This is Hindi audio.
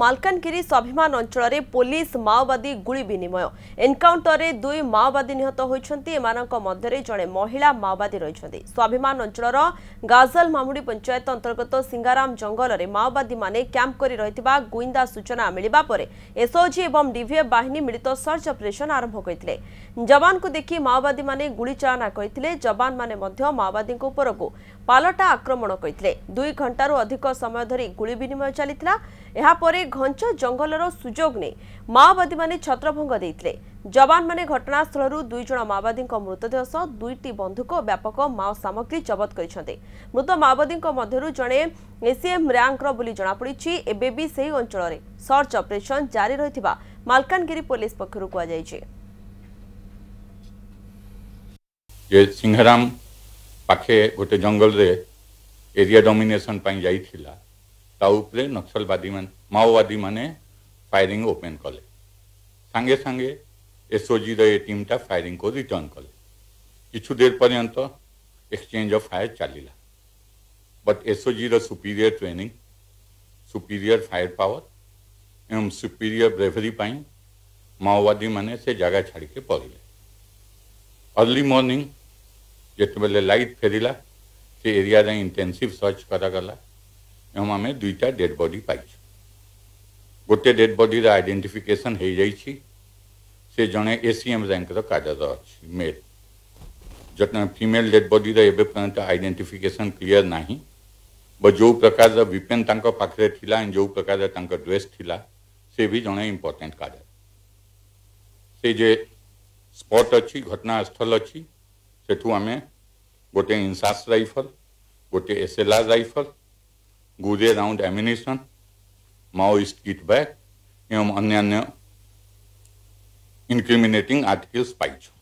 ମାଲକାନଗିରି ସ୍ୱାଭିମାନ ଅଞ୍ଚଳରେ ପୋଲିସ ମାଓବାଦୀ ଗୁଳି ବିନିମୟ ଏନକାଉଣ୍ଟରରେ ଦୁଇ ମାଓବାଦୀ ନିହତ ହୋଇଛନ୍ତି ଏମାନଙ୍କ ମଧ୍ୟରେ ଜଣେ ମହିଳା ମାଓବାଦୀ ରହିଛନ୍ତି ସ୍ୱାଭିମାନ ଅଞ୍ଚଳର ଗାଜଲ ମାମୁଡ଼ି ପଞ୍ଚାୟତ ଅନ୍ତର୍ଗତ ସିଙ୍ଗାରାମ ଜଙ୍ଗଲରେ ମାଓବାଦୀମାନେ କ୍ୟାମ୍ପ କରି ରହିଥିବା ଗୁଇନ୍ଦା ସୂଚନା ମିଳିବା ପରେ ଏସ୍ଓଜି ଏବଂ ଡିଭିଏଫ୍ ବାହିନୀ ମିଳିତ ସର୍ଚ୍ଚ ଅପରେସନ୍ ଆରମ୍ଭ କରିଥିଲେ ଯବାନଙ୍କୁ ଦେଖି ମାଓବାଦୀମାନେ ଗୁଳି ଚାଳନା କରିଥିଲେ ଯବାନମାନେ ମଧ୍ୟ ମାଓବାଦୀଙ୍କ ଉପରକୁ ପାଲଟା ଆକ୍ରମଣ କରିଥିଲେ ଦୁଇ ଘଣ୍ଟାରୁ ଅଧିକ ସମୟ ଧରି ଗୁଳି ବିନିମୟ ଚାଲିଥିଲା ଏହାପରେ ঘঞ্চ জঙ্গলর সুযোগ নেই মাওবাদী মানে ছত্রভঙ্গ দিয়ে ଯବାନ ମାନେ ଘଟଣାସ୍ଥଳରୁ ଦୁଇ ଜଣ ମାଓବାଦୀଙ୍କ ମୃତଦେହ ସହ ଦୁଇଟି ବନ୍ଧୁକ ଓ ବ୍ୟାପକ ମାଓ ସାମଗ୍ରୀ ଜବତ କରିଛନ୍ତି ମୃତ ମାଓବାଦୀଙ୍କ ମଧ୍ୟରୁ ଜଣେ ଏସିଏମ୍ ର୍ୟାଙ୍କର ବୋଲି ଜଣାପଡ଼ିଛି ଏବେ ବି ସେହି ଅଞ୍ଚଳରେ ସର୍ଚ୍ଚ ଅପରେସନ୍ ଜାରି ରହିଥିବା ମାଲକାନଗିରି ପୋଲିସ ପକ୍ଷରୁ କୁହାଯାଇଛି ସିଂହରାମ ପାଖେ ଗୋଟେ ଜଙ୍ଗଲରେ ଏରିଆ ଡମିନେସନ୍ ପାଇଁ ଯାଇଥିଲା તાવ ઉપરે નક્સલવાદી માઓવાદી મને ফায়ারিং ওপেন কলে সঙ্গে সঙ্গে এসওজির এই টিমটা ফায়ারিং কু রিটর্ন কলে কিছু দের পর্যন্ত এক্সচেঞ্জ অফ ফায়ার চালিলা বট এসওজির superior training superior fire power এবং সুপিরিয়র ব্রেভরি পাই মাওবাদী মানে সে জায়গা ছাড়িকে পড়লে अर्ली मॉर्निंग যেতবেলে লাইট ফেরিলা সে এরিয়ারে ইন্টেনসিভ সর্চ করাগলা एवं आम दुईटा डेड बडी पाई गोटे डेड बडी आईडेटिफिकेसन हो जाए एसीएम जैंक कार्यरत अच्छी मेल जो फिमेल डेड बडी एवं आईडेटिफिकेसन क्लीयर ना बट जो प्रकार विपेन पाखे जो प्रकार ड्रेस थिला से भी जड़े इम्पोर्टाट कार्य से जे स्पट अच्छी घटनास्थल अच्छी से गोटे इनसास रफल गोटे एसएलआर रफल गोदे राउंड एमिनेशन माओइस्ट बैग एवं अन्य अन्य इंक्रिमिनेटिंग आर्टिकल्स पाई